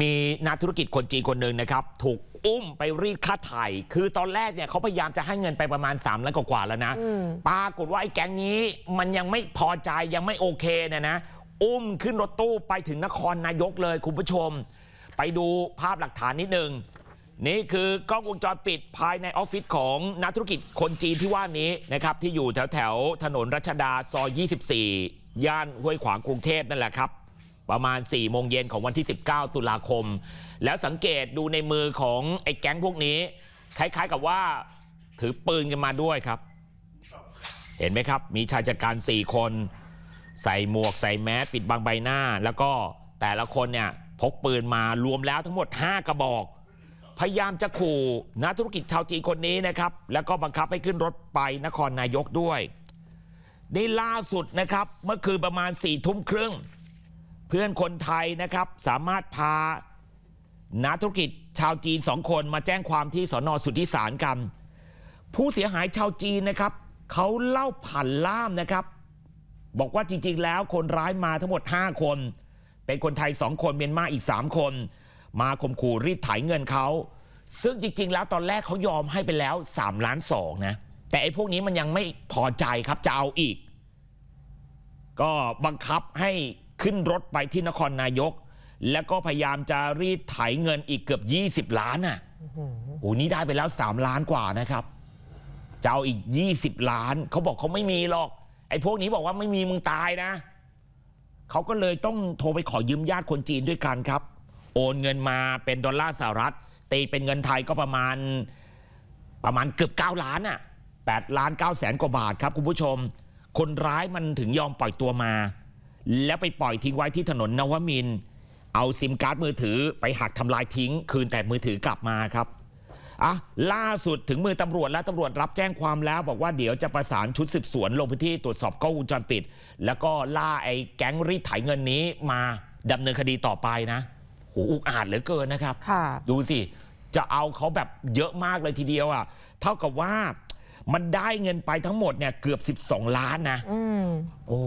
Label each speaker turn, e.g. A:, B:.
A: มีนักธุรกิจคนจีนคนหนึ่งนะครับ ถูกอุ้มไปรีดค่าไถ่คือตอนแรกเนี่ยเขาพยายามจะให้เงินไปประมาณ 3ล้านกว่าแล้วนะปรากฏว่าไอ้แก๊งนี้มันยังไม่พอใจยังไม่โอเคเนี่ยนะ อุ้มขึ้นรถตู้ไปถึงนครนายกเลยคุณผู้ชม ไปดูภาพหลักฐานนิดหนึ่งนี่คือกล้องวงจรปิดภายในออฟฟิศของนักธุรกิจคนจีนที่ว่านี้นะครับที่อยู่แถวแถวถนนรัชดาซอย24ย่านห้วยขวางกรุงเทพนั่นแหละครับประมาณ4ี่โมงเย็นของวันที่ 19 ตุลาคม แล้วสังเกตดูในมือของไอ้แก๊งพวกนี้ คล้ายๆกับว่าถือปืนกันมาด้วยครับ เห็นไหมครับ มีชายจัดการ 4 คน ใส่หมวกใส่แมสปิดบังใบหน้า แล้วก็แต่ละคนเนี่ยพกปืนมารวมแล้วทั้งหมด 5 กระบอก พยายามจะขู่นักธุรกิจชาวจีนคนนี้นะครับ แล้วก็บังคับให้ขึ้นรถไปนครนายกด้วยในล่าสุดนะครับเมื่อคืนประมาณ4ี่ทุ่มครึ่งเพื่อนคนไทยนะครับ สามารถพานักธุรกิจชาวจีนสองคนมาแจ้งความที่สอนอสุทธิสารกัน ผู้เสียหายชาวจีนนะครับเขาเล่าผ่านล่ามนะครับ บอกว่าจริงๆแล้วคนร้ายมาทั้งหมด 5 คน เป็นคนไทย 2 คนเมียนมาอีก 3 คน มาข่มขู่รีดไถเงินเขาซึ่งจริงๆแล้วตอนแรกเขายอมให้ไปแล้ว 3 ล้านสองนะแต่ไอ้พวกนี้มันยังไม่พอใจครับจะเอาอีก ก็บังคับให้ขึ้นรถไปที่นครนายก แล้วก็พยายามจะรีดไถเงินอีกเกือบ 20 ล้านอ่ะโอ้โหนี่ได้ไปแล้ว 3 ล้านกว่านะครับ จะเอาอีก 20 ล้านเขาบอกเขาไม่มีหรอกไอ้พวกนี้บอกว่าไม่มี มึงตายนะ เขาก็เลยต้องโทรไปขอยืมญาติคนจีนด้วยกันครับ โอนเงินมาเป็นดอลลาร์สหรัฐตีเป็นเงินไทยก็ประมาณประมาณเกือบ9ล้านอะ่ะ 8 ล้าน9แสนกว่าบาทครับคุณผู้ชม คนร้ายมันถึงยอมปล่อยตัวมาแล้วไปปล่อยทิ้งไว้ที่ถนนนวมิน เอาซิมการ์ดมือถือไปหักทำลายทิ้ง คืนแต่มือถือกลับมาครับ อ่ะล่าสุดถึงมือตำรวจและตำรวจรับแจ้งความแล้ว บอกว่าเดี๋ยวจะประสานชุดสืบสวนลงพื้นที่ตรวจสอบกล้องวงจรปิด แล้วก็ล่าไอ้แก๊งรีดไถเงินนี้มาดำเนินคดีต่อไปนะโหอุกอาจเหลือเกินนะครับดูสิ จะเอาเขาแบบเยอะมากเลยทีเดียวอ่ะ เท่ากับว่ามันได้เงินไปทั้งหมดเนี่ยเกือบ 12 ล้านนะโอ้